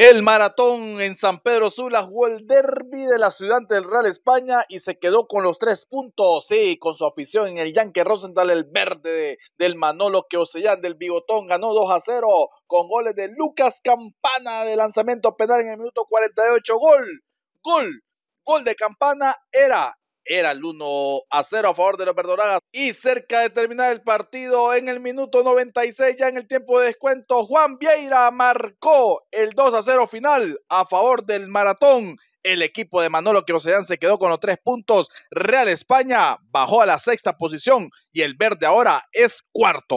El maratón en San Pedro Sula jugó el derby de la ciudad del Real España y se quedó con los tres puntos. Sí, con su afición en el Yankee Rosenthal, el verde del Manolo Queosellán del Bigotón ganó 2 a 0 con goles de Lucas Campana de lanzamiento penal en el minuto 48. Gol, gol, gol de Campana era era el 1 a 0 a favor de los verdoragas Y cerca de terminar el partido, en el minuto 96, ya en el tiempo de descuento, Juan Vieira marcó el 2 a 0 final a favor del Maratón. El equipo de Manolo Quirocedán se quedó con los tres puntos. Real España bajó a la sexta posición y el verde ahora es cuarto.